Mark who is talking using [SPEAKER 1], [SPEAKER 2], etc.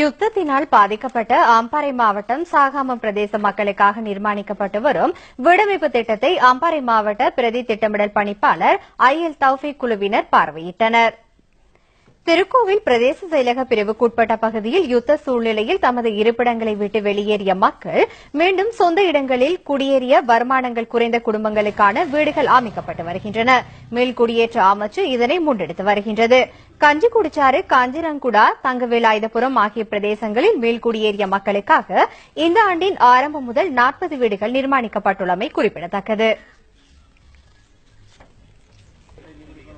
[SPEAKER 1] யுத்தத்தினால் பாதிக்கப்பட்ட அம்பாறை மாவட்டம் சாகாமம் பிரதேச மக்களுக்காக நிர்மாணிக்கப்பட்டு வரும் வீடமைப்பு திட்டத்தை அம்பாறை மாவட்ட பிரதி திட்டமிடல் பணிப்பாளர் ஐ எல் தௌஃபிக் குழுவினர் பார்வையிட்டனா் திருக்கோவில் பிரதேச செயலக பிரிவுக்குட்பட்ட பகுதியில் யுத்த சூழ்நிலையில் தமது இருப்பிடங்களை விட்டு வெளியேறிய மக்கள் மீண்டும் சொந்த இடங்களில் குடியேறிய வருமானங்கள் குறைந்த குடும்பங்களுக்கான வீடுகள் அமைக்கப்பட்டு வருகின்றன மேல்குடியேற்ற அமைச்சு இதனை முன்னெடுத்து வருகின்றது கஞ்சிக்குடிச்சாறு காஞ்சிரங்குடா ஆயுதபுரம் ஆகிய பிரதேசங்களில் மேல்குடியேறிய மக்களுக்காக இந்த ஆண்டின் ஆரம்பம் முதல் நாற்பது வீடுகள் நிர்மாணிக்கப்பட்டுள்ளமை குறிப்பிடத்தக்கது